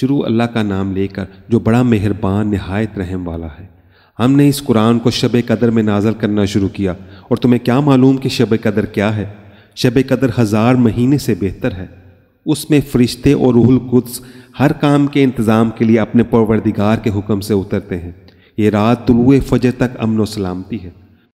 शुरू अल्लाह का नाम लेकर जो बड़ा मेहरबान नहायत रहम वाला है हमने इस कुरान को शब कदर में नाजल करना शुरू किया और तुम्हें क्या मालूम कि शब कदर क्या है शब कदर हज़ार महीने से बेहतर है उसमें फरिश्ते और रूहुल कुद्स हर काम के इंतज़ाम के लिए अपने परवरदिगार के हुक्म से उतरते हैं ये रात तुलुए फजर तक अमन व सलामती है